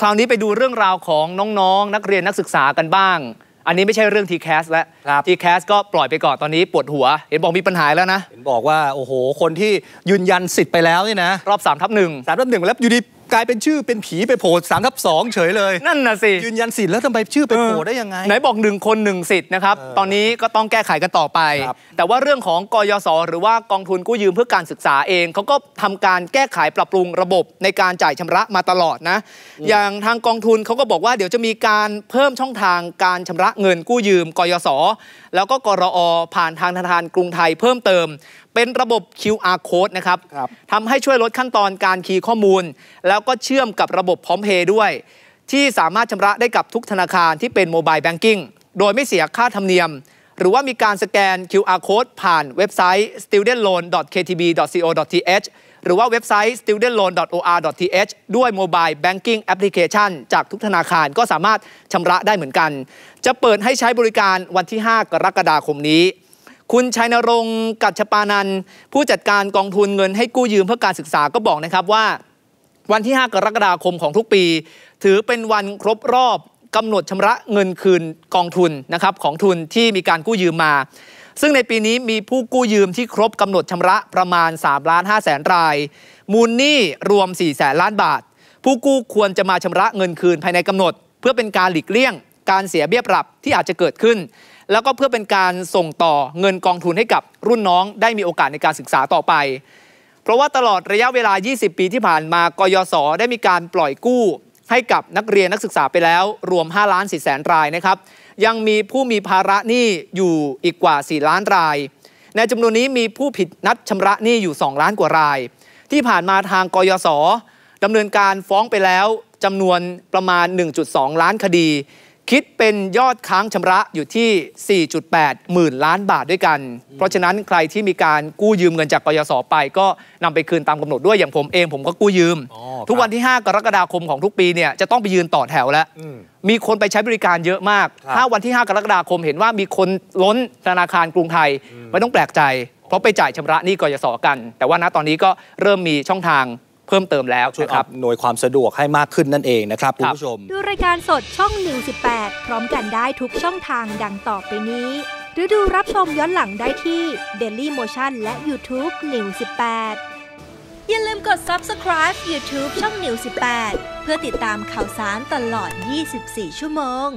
คราวนี้ไปดูเรื่องราวของน้องๆนนักเรียนนักศึกษากันบ้าง อันนี้ไม่ใช่เรื่องทีแคสแล้วทีแคสก็ปล่อยไปก่อน ตอนนี้ปวดหัว เห็นบอกมีปัญหาแล้วนะ เห็นบอกว่าโอ้โห คนที่ยืนยันสิทธิ์ไปแล้วนี่นะ รอบ3ามทับหนึ่งสามทับหนึ่งแล้วอยู่ดีลายเป็นชื่อเป็นผีไปโผล่สามทับสองเฉยเลยนั่นน่ะสิยืนยันสิทธิ์แล้วทำไมชื่อไปโผล่ได้ยังไงไหนบอกหนึ่งคนหนึ่งสิทธิ์นะครับตอนนี้ก็ต้องแก้ไขกันต่อไป แต่ว่าเรื่องของกยศหรือว่ากองทุนกู้ยืมเพื่อการศึกษาเองเขาก็ทำการแก้ไขปรับปรุงระบบในการจ่ายชำระมาตลอดนะอย่างทางกองทุนเขาก็บอกว่าเดี๋ยวจะมีการเพิ่มช่องทางการชำระเงินกู้ยืมกยศแล้วก็กรอผ่านทางธนาคารกรุงไทยเพิ่มเติมเป็นระบบ QR code นะครับรบทำให้ช่วยลดขั้นตอนการคีย์ข้อมูลแล้วก็เชื่อมกับระบบพร้อมเพย์ด้วย ที่สามารถชำระได้กับทุกธนาคารที่เป็นโมบายแบงกิ้งโดยไม่เสียค่าธรรมเนียม หรือว่ามีการสแกน QR code ผ่านเว็บไซต์ studentloan.ktb.co.th หรือว่าเว็บไซต์ studentloan.or.th ด้วย Mobile Banking Application จากทุกธนาคารก็สามารถชำระได้เหมือนกัน จะเปิดให้ใช้บริการวันที่ 5 กรกฎาคมนี้ คุณชัยนรงค์กัจฉปานันผู้จัดการกองทุนเงินให้กู้ยืมเพื่อการศึกษาก็บอกนะครับว่าวันที่ 5 กรกฎาคมของทุกปี ถือเป็นวันครบรอบ กำหนดชำระเงินคืนกองทุนนะครับของทุนที่มีการกู้ยืมมา ซึ่งในปีนี้มีผู้กู้ยืมที่ครบกำหนดชำระประมาณ 3ล้าน5แสนราย มูลหนี้รวม4แสนล้านบาทผู้กู้ควรจะมาชำระเงินคืนภายในกำหนด เพื่อเป็นการหลีกเลี่ยง การเสียเบี้ยปรับที่อาจจะเกิดขึ้น แล้วก็เพื่อเป็นการส่งต่อเงินกองทุนให้กับรุ่นน้องได้มีโอกาสในการศึกษาต่อไปเพราะว่าตลอดระยะเวลา 20 ปีที่ผ่านมา กยศ ได้มีการปล่อยกู้ ให้กับนักเรียนนักศึกษาไปแล้วรวม5ล้าน4แสนรายนะครับ ยังมีผู้มีภาระหนี้อยู่อีกกว่า 4 ล้านราย ในจำนวนนี้มีผู้ผิดนัดชำระหนี้อยู่ 2 ล้านกว่าราย ที่ผ่านมาทาง กยศดำเนินการฟ้องไปแล้วจำนวนประมาณ 1.2 ล้านคดีคิดเป็นยอดค้างชำระอยู่ที่ 4.8 หมื่นล้านบาทด้วยกัน เพราะฉะนั้นใครที่มีการกู้ยืมเงินจากกยศไปก็นำไปคืนตามกำหนดด้วยอย่างผมเองผมก็กู้ยืม ทุกวันที่ 5 กรกฎาคมของทุกปีเนี่ยจะต้องไปยืนต่อแถวแล้ว มีคนไปใช้บริการเยอะมาก ถ้าวันที่ 5 กรกฎาคมเห็นว่ามีคนล้นธนาคารกรุงไทย ไม่ต้องแปลกใจ เพราะไปจ่ายชำระหนี้กยศกัน แต่ว่าณตอนนี้ก็เริ่มมีช่องทางเพิ่มเติมแล้วช่วยครับหน่วยความสะดวกให้มากขึ้นนั่นเองนะครับคุณผู้ชม ดูรายการสดช่อง118 พร้อมกันได้ทุกช่องทางดังต่อไปนี้ หรือดูรับชมย้อนหลังได้ที่ Daily Motion และ YouTube New 18 อย่าลืมกด subscribe YouTube ช่อง New 18 เพื่อติดตามข่าวสารตลอด 24 ชั่วโมง